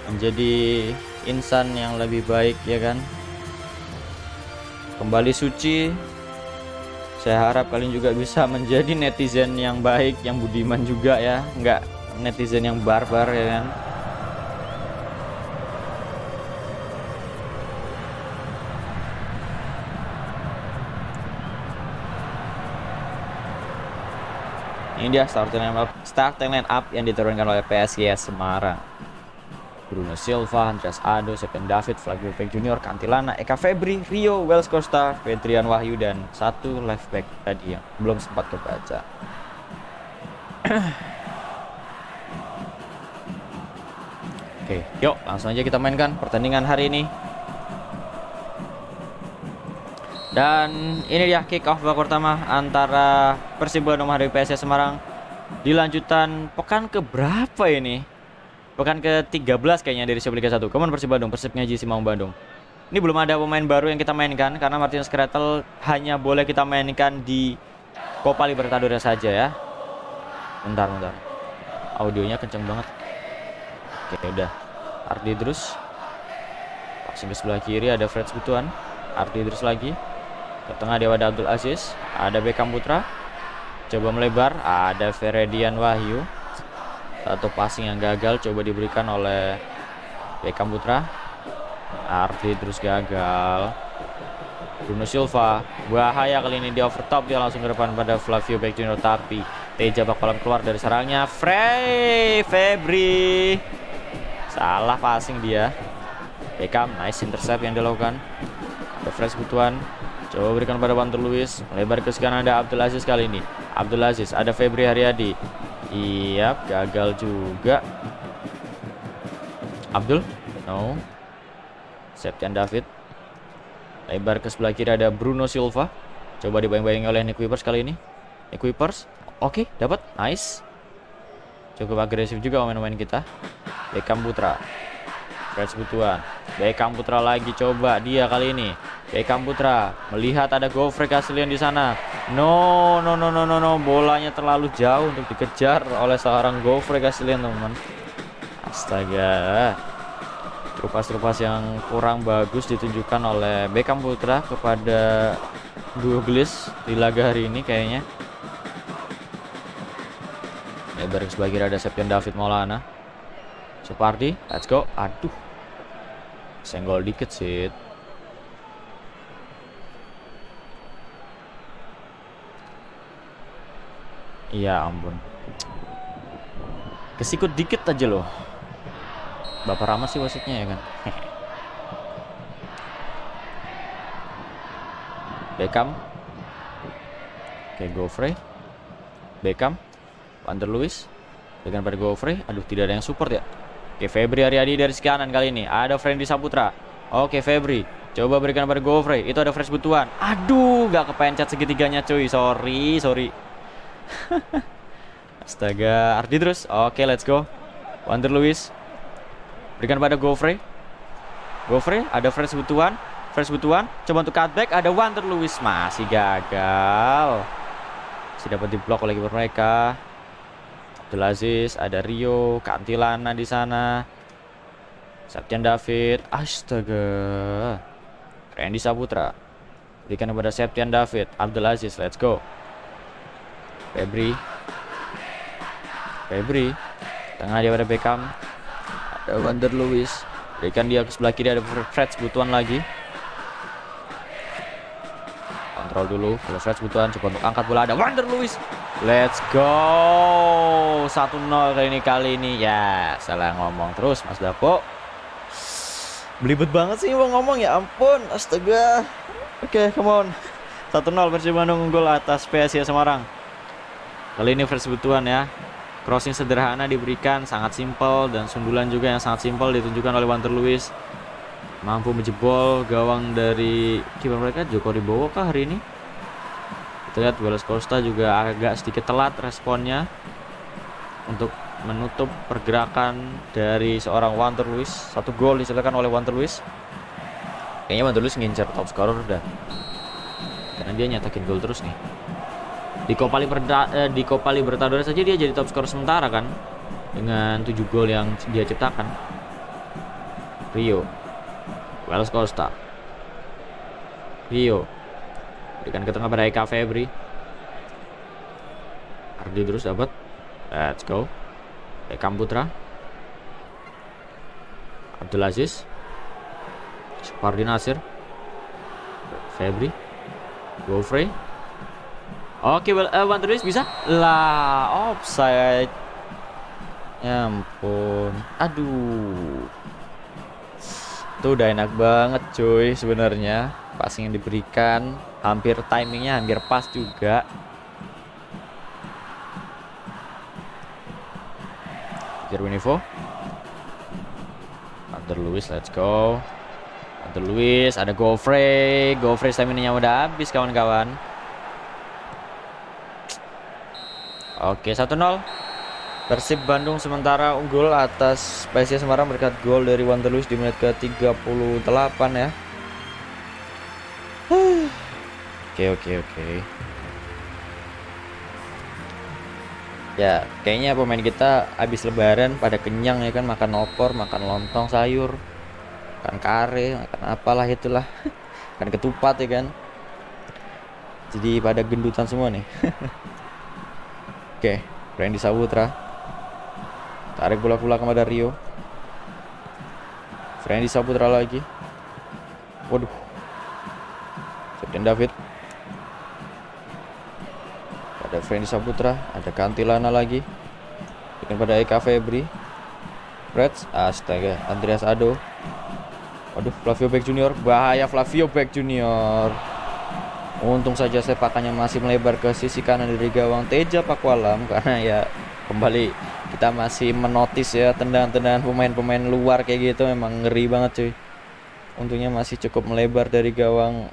menjadi insan yang lebih baik ya kan. Kembali suci. Saya harap kalian juga bisa menjadi netizen yang baik, yang budiman juga ya, nggak netizen yang barbar ya kan. Ini dia starting line up, starting line up yang diturunkan oleh PSGS Semarang. Bruno Silva, Andreas Ado, Sepen David, Flavio Peck Junior, Kantilana, Eka Febri, Rio, Wells Costa, Petrian Wahyu, dan satu left back tadi yang belum sempat kebaca. Oke, yuk langsung aja kita mainkan pertandingan hari ini. Dan ini dia kick off babak pertama antara Persib Bandung menghadapi PSS Semarang Dilanjutan pekan ke berapa ini? Pekan ke-13 kayaknya dari Sub Liga 1. Kemen Persib Bandung, Persib Ngaji Simang Bandung. Ini belum ada pemain baru yang kita mainkan karena Martinus Kretel hanya boleh kita mainkan di Copa Libertadores saja ya. Bentar, bentar. Audionya kenceng banget. Oke, udah. Ardi terus. Pak ke sebelah kiri ada Fred Butuan. Ardi terus lagi ke tengah ada Abdul Aziz ada Beckham Putra coba melebar ada Feredian Wahyu satu passing yang gagal coba diberikan oleh Beckham Putra Ardi terus gagal Bruno Silva bahaya kali ini di overtop dia langsung ke depan pada Flavio Beck Junior tapi Teja bak keluar dari sarangnya Frey Febri salah passing dia Beckham nice intercept yang dilakukan ada fresh butuhan Coba berikan pada Pantur Luis. Lebar ke sekarang ada Abdul Aziz kali ini. Abdul Aziz, ada Febri Haryadi. Iya, gagal juga. Abdul, no. Septian David. Lebar ke sebelah kiri ada Bruno Silva. Coba dibayang bayang oleh Nick Weepers kali ini. Nick oke, okay, dapat. Nice. Cukup agresif juga pemain-pemain kita. Beckham Putra. Fred Sebutuan. Beckham Putra lagi coba dia kali ini. Beckham Putra melihat ada Gofre Castillion di sana. No, no, no, no, no, no, bolanya terlalu jauh untuk dikejar oleh seorang Gofre Castillion, teman-teman. Astaga. terupas-terupas yang kurang bagus ditunjukkan oleh Beckham Putra kepada Douglas di laga hari ini kayaknya. Lebar sebagai ada Septian David Maulana. Supardi, let's go. Aduh. Senggol dikit sih. Iya, ampun. Kesikut dikit aja loh. Bapak Rama sih wasitnya ya kan. Beckham. Oke, Gofrey Beckham. Wander Lewis. Dengan pada Gofrey Aduh, tidak ada yang support ya. Oke, Febri Ariadi dari sekianan kali ini. Ada di Saputra. Oke, Febri. Coba berikan pada Gofrey Itu ada fresh butuan. Aduh, gak kepencet segitiganya cuy. Sorry, sorry. Astaga, Ardi terus. Oke, okay, let's go. Wander Luis. Berikan pada Gofrey. Gofrey, ada Fresh Butuan. Fresh Butuan, coba untuk cutback. Ada Wander Luis. Masih gagal. Masih dapat diblok oleh mereka. Abdul Aziz, ada Rio, Kantilana di sana. Septian David. Astaga. Randy Saputra. Berikan kepada Septian David. Abdul Aziz, let's go. Febri Febri tengah dia pada Beckham ada Wander Lewis berikan dia ke sebelah kiri ada Fred Butuan lagi kontrol dulu kalau Fred Butuan coba untuk angkat bola ada Wander Lewis let's go 1-0 kali ini kali ini ya salah ngomong terus Mas Dapo belibet banget sih mau ngomong ya ampun astaga oke okay, come on 1-0 Persib Bandung unggul atas PSIS Semarang Kali ini versi butuan ya. Crossing sederhana diberikan, sangat simpel dan sundulan juga yang sangat simpel ditunjukkan oleh Wanter Lewis. Mampu menjebol gawang dari kiper mereka Joko Ribowo kah hari ini? Kita lihat Wales Costa juga agak sedikit telat responnya untuk menutup pergerakan dari seorang Wanter Lewis. Satu gol dicetakkan oleh Wanter Lewis. Kayaknya Wanter Lewis ngincer top scorer dan karena dia nyatakin gol terus nih di Copa eh, di Libertadores saja dia jadi top skor sementara kan dengan tujuh gol yang dia ciptakan Rio Wells Costa Rio berikan ke tengah pada Eka Febri Ardi terus dapat let's go Eka Putra Abdul Aziz Supardi Nasir Febri Gofrey. Oke, well, uh, One release bisa? Lah, offside. Ya ampun. Aduh. Tuh udah enak banget cuy sebenarnya. Passing yang diberikan hampir timingnya hampir pas juga. Jerwinivo. Under Luis, let's go. Under Luis, ada Gofrey. Gofrey stamina-nya udah habis kawan-kawan. Oke, 1-0. Persib Bandung sementara unggul atas PSIS Semarang berkat gol dari Wanderlust di menit ke-38 ya. Oke, oke, oke. Ya, kayaknya pemain kita habis lebaran pada kenyang ya kan makan opor, makan lontong sayur, makan kare, makan apalah itulah. kan ketupat ya kan. Jadi pada gendutan semua nih. Oke, Randy Saputra. Tarik bola pula kepada Rio. Randy Saputra lagi. Waduh. Sedan David. Ada Randy Saputra, ada Kantilana lagi. Dengan pada Eka Febri. Reds, astaga, Andreas Ado. Waduh, Flavio Beck Junior, bahaya Flavio Beck Junior. Untung saja sepakannya masih melebar ke sisi kanan dari gawang Teja Pakualam karena ya kembali kita masih menotis ya tendangan-tendangan pemain-pemain luar kayak gitu memang ngeri banget cuy. Untungnya masih cukup melebar dari gawang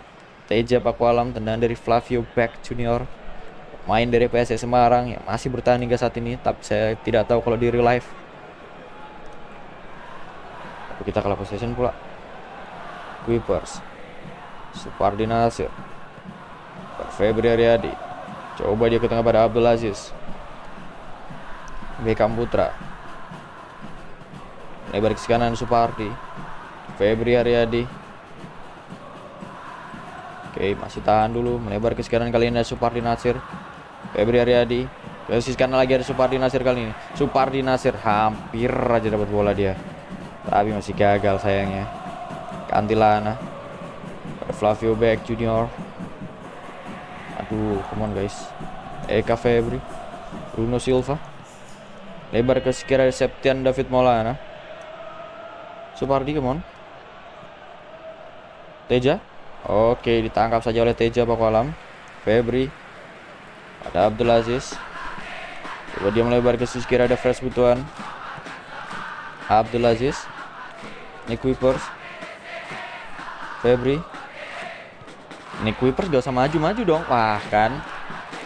Teja Pakualam tendangan dari Flavio Beck Junior main dari PSS Semarang yang masih bertahan hingga saat ini tapi saya tidak tahu kalau di real life tapi kita kalah possession pula Wipers Supardinasi. Febri Ariadi coba dia ke tengah pada Abdul Aziz Bekam Putra lebar ke kanan Supardi Febri Ariadi Oke masih tahan dulu melebar ke kanan kali ini ada Supardi Nasir Febri Ariadi ke kanan lagi ada Supardi Nasir kali ini Supardi Nasir hampir aja dapat bola dia tapi masih gagal sayangnya Kantilana Flavio Beck Junior Liverpool. Come on guys. Eka eh, Febri. Bruno Silva. Lebar ke sekira Septian David Maulana. Supardi come on. Teja. Oke, ditangkap saja oleh Teja Pakualam. Febri. Ada Abdul Aziz. Coba dia melebar ke sisi ada Fresh Butuan. Abdul Aziz. Nick Weepers. Febri Nick Kuiper gak usah maju-maju dong. Wah kan.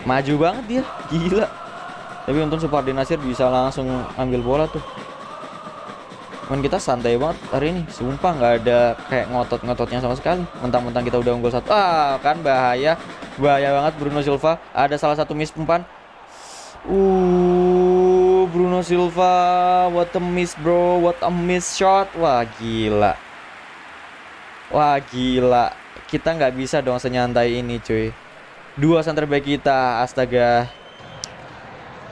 Maju banget dia. Gila. Tapi untung Supardi Nasir bisa langsung ambil bola tuh. Cuman kita santai banget hari ini. Sumpah gak ada kayak ngotot-ngototnya sama sekali. Mentang-mentang kita udah unggul satu. Ah kan bahaya. Bahaya banget Bruno Silva. Ada salah satu miss umpan. Uh, Bruno Silva, what a miss bro, what a miss shot. Wah gila. Wah gila kita nggak bisa dong senyantai ini cuy dua center back kita astaga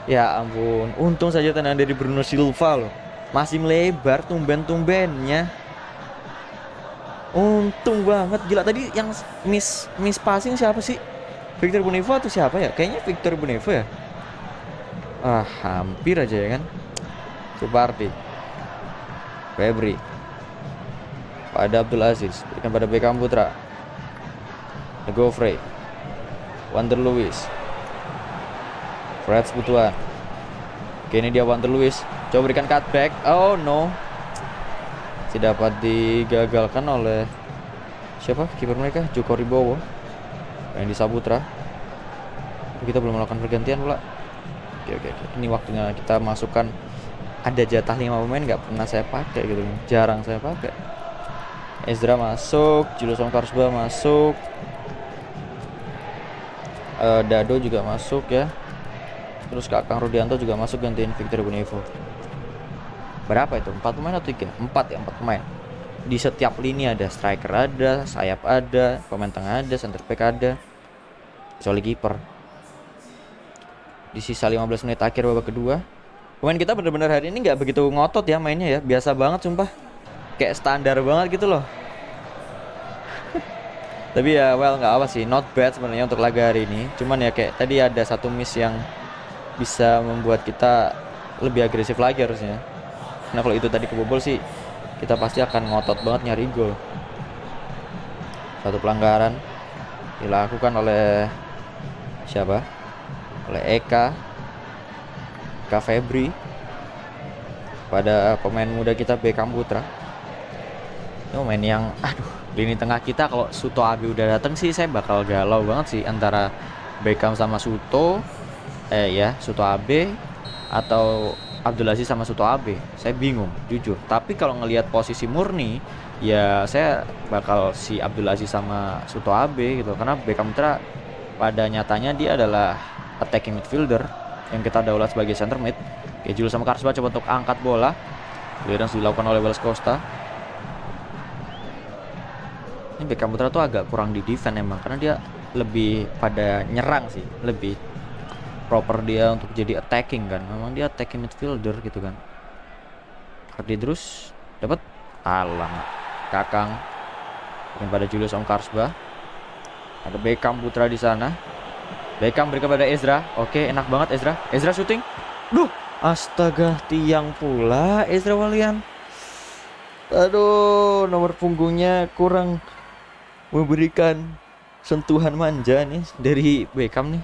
ya ampun untung saja tendangan dari Bruno Silva loh masih melebar tumben-tumbennya untung banget gila tadi yang miss miss passing siapa sih Victor Bonivo atau siapa ya kayaknya Victor Bonivo ya ah hampir aja ya kan Subardi Febri pada Abdul Aziz berikan pada Beckham Putra Gofrey, Wander Lewis Fred Oke ini dia Wander Lewis Coba berikan cutback Oh no Tidak dapat digagalkan oleh Siapa kiper mereka Joko Ribowo Yang di Sabutra Kita belum melakukan pergantian pula Oke oke, oke. Ini waktunya kita masukkan ada jatah lima pemain gak pernah saya pakai gitu jarang saya pakai Ezra masuk Julio Karusba masuk uh, Dado juga masuk ya terus Kang Rudianto juga masuk gantiin Victor Gunevo berapa itu empat pemain atau tiga empat ya empat pemain di setiap lini ada striker ada sayap ada pemain tengah ada center back ada kecuali keeper. di sisa 15 menit akhir babak kedua pemain kita bener-bener hari ini nggak begitu ngotot ya mainnya ya biasa banget sumpah kayak standar banget gitu loh tapi ya well nggak apa sih not bad sebenarnya untuk laga hari ini cuman ya kayak tadi ada satu miss yang bisa membuat kita lebih agresif lagi harusnya nah kalau itu tadi kebobol sih kita pasti akan ngotot banget nyari gol satu pelanggaran dilakukan oleh siapa oleh Eka Eka Febri pada pemain muda kita Beckham Putra ini pemain yang aduh lini tengah kita kalau Suto Abi udah dateng sih saya bakal galau banget sih antara Beckham sama Suto eh ya Suto Abi atau Abdul Aziz sama Suto Abi saya bingung jujur tapi kalau ngelihat posisi murni ya saya bakal si Abdul Aziz sama Suto Abi gitu karena Beckham Tra pada nyatanya dia adalah attacking midfielder yang kita daulat sebagai center mid Kejul sama Karsba coba untuk angkat bola clearance dilakukan oleh Wales Costa ini Beckham Putra tuh agak kurang di defend emang karena dia lebih pada nyerang sih lebih proper dia untuk jadi attacking kan memang dia attacking midfielder gitu kan Hardy terus dapat alam Kakang mungkin pada Julius Ongkarsba ada Beckham Putra di sana Beckham berikan pada Ezra oke enak banget Ezra Ezra syuting duh astaga tiang pula Ezra Walian aduh nomor punggungnya kurang memberikan sentuhan manja nih dari Beckham nih.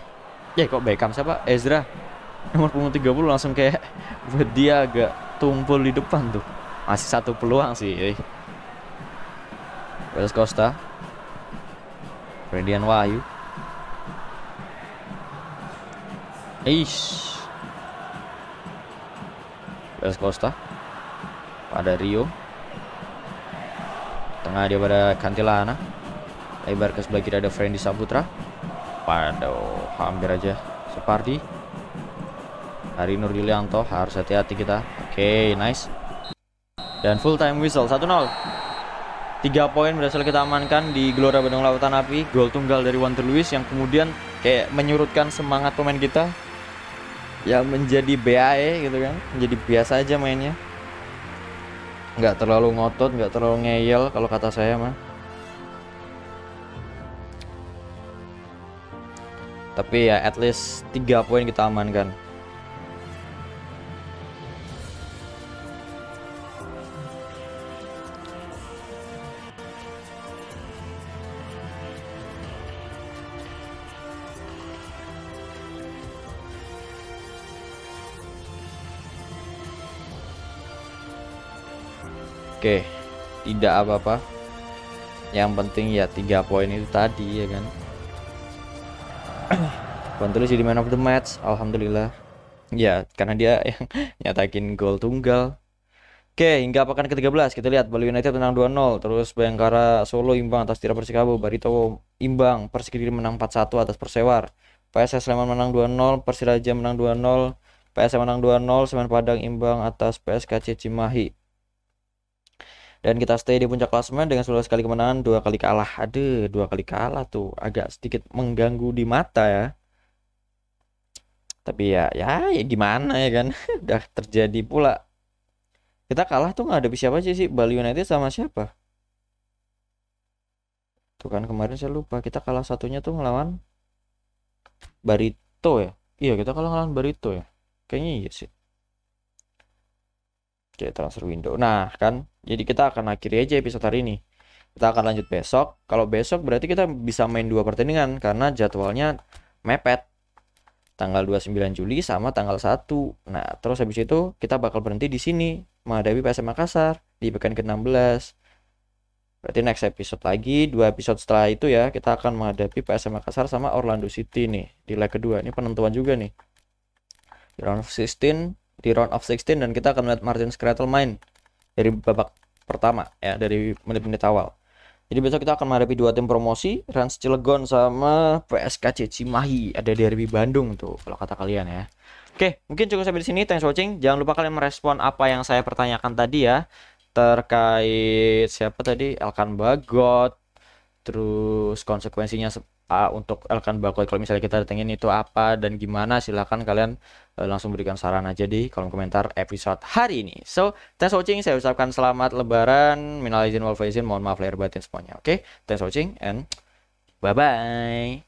Ya kok Beckham siapa? Ezra. Nomor punggung 30 langsung kayak buat dia agak tumpul di depan tuh. Masih satu peluang sih. Eh. Wales Costa. Fredian Wahyu. Eish. Wales Costa. Pada Rio. Tengah dia pada Cantilana lebar ke sebelah kiri ada di Saputra waduh hampir aja Separdi Hari Nur Yulianto harus hati-hati kita oke okay, nice dan full time whistle 1-0 tiga poin berhasil kita amankan di Gelora Bandung Lautan Api gol tunggal dari Wanter Lewis yang kemudian kayak menyurutkan semangat pemain kita ya menjadi BAE gitu kan menjadi biasa aja mainnya nggak terlalu ngotot nggak terlalu ngeyel kalau kata saya mah tapi ya at least 3 poin kita amankan Oke, tidak apa-apa. Yang penting ya tiga poin itu tadi ya kan. Bantulis jadi man of the match, alhamdulillah. Ya, karena dia yang nyatakin gol tunggal. Oke, hingga pekan ke-13 kita lihat Bali United menang 2-0, terus Bayangkara Solo imbang atas Tira Persikabo, Barito imbang, Persikiri menang 4-1 atas Persewar. PSS Sleman menang 2-0, Persiraja menang 2-0, PSM menang 2-0, Semen Padang imbang atas PSKC Cimahi dan kita stay di puncak klasemen dengan 11 kali kemenangan dua kali kalah ada dua kali kalah tuh agak sedikit mengganggu di mata ya tapi ya ya, ya gimana ya kan udah terjadi pula kita kalah tuh nggak ada siapa aja sih Bali United sama siapa tuh kan kemarin saya lupa kita kalah satunya tuh ngelawan Barito ya iya kita kalah ngelawan Barito ya kayaknya iya sih Oke, transfer window. Nah, kan jadi kita akan akhiri aja episode hari ini. Kita akan lanjut besok. Kalau besok berarti kita bisa main dua pertandingan karena jadwalnya mepet. Tanggal 29 Juli sama tanggal 1. Nah, terus habis itu kita bakal berhenti di sini menghadapi PSM Makassar di pekan ke-16. Berarti next episode lagi, dua episode setelah itu ya, kita akan menghadapi PSM Makassar sama Orlando City nih di leg kedua. Ini penentuan juga nih. Di round of 16 di round of 16 dan kita akan melihat Martin Skrattel main dari babak pertama ya dari menit-menit awal. Jadi besok kita akan menghadapi dua tim promosi, Rans Cilegon sama PSKC Cimahi. Ada di derby Bandung tuh kalau kata kalian ya. Oke, mungkin cukup sampai di sini. Thanks watching. Jangan lupa kalian merespon apa yang saya pertanyakan tadi ya terkait siapa tadi Elkan Bagot. Terus konsekuensinya untuk Elkan Bagot kalau misalnya kita datengin itu apa dan gimana silahkan kalian Eh, langsung berikan saran aja di kolom komentar episode hari ini. So, thanks for watching. Saya ucapkan selamat lebaran. Minal izin wal faizin. Mohon maaf lahir batin semuanya. Oke, okay? thanks watching and bye-bye.